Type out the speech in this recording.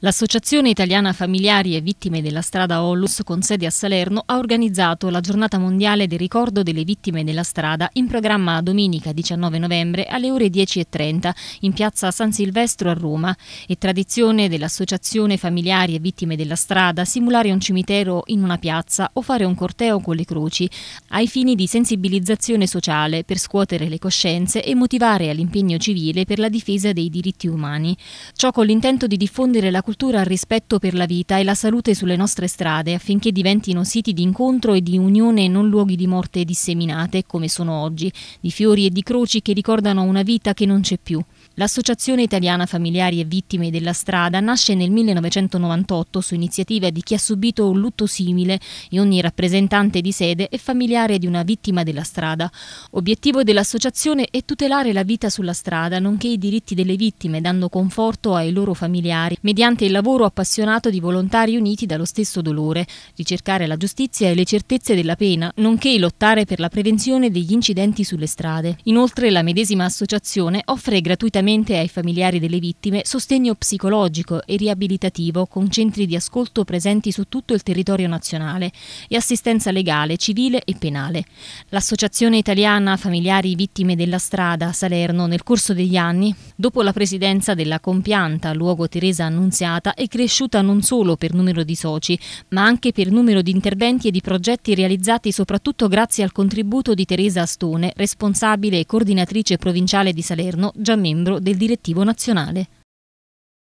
L'Associazione Italiana Familiari e Vittime della Strada Onlus, con sede a Salerno, ha organizzato la Giornata Mondiale del Ricordo delle Vittime della Strada in programma domenica 19 novembre alle ore 10.30 in piazza San Silvestro a Roma. È tradizione dell'Associazione Familiari e Vittime della Strada simulare un cimitero in una piazza o fare un corteo con le croci, ai fini di sensibilizzazione sociale per scuotere le coscienze e motivare all'impegno civile per la difesa dei diritti umani. Ciò con l'intento di diffondere la cultura al rispetto per la vita e la salute sulle nostre strade affinché diventino siti di incontro e di unione e non luoghi di morte disseminate come sono oggi, di fiori e di croci che ricordano una vita che non c'è più. L'Associazione Italiana Familiari e Vittime della Strada nasce nel 1998 su iniziativa di chi ha subito un lutto simile e ogni rappresentante di sede è familiare di una vittima della strada. Obiettivo dell'associazione è tutelare la vita sulla strada, nonché i diritti delle vittime, dando conforto ai loro familiari mediante nonostante il lavoro appassionato di volontari uniti dallo stesso dolore, ricercare la giustizia e le certezze della pena, nonché lottare per la prevenzione degli incidenti sulle strade. Inoltre la medesima associazione offre gratuitamente ai familiari delle vittime sostegno psicologico e riabilitativo con centri di ascolto presenti su tutto il territorio nazionale e assistenza legale, civile e penale. L'Associazione Italiana Familiari Vittime della Strada Salerno nel corso degli anni, dopo la presidenza della compianta luogo Teresa Annunziata, finanziata è cresciuta non solo per numero di soci, ma anche per numero di interventi e di progetti realizzati soprattutto grazie al contributo di Teresa Astone, responsabile e coordinatrice provinciale di Salerno, già membro del direttivo nazionale.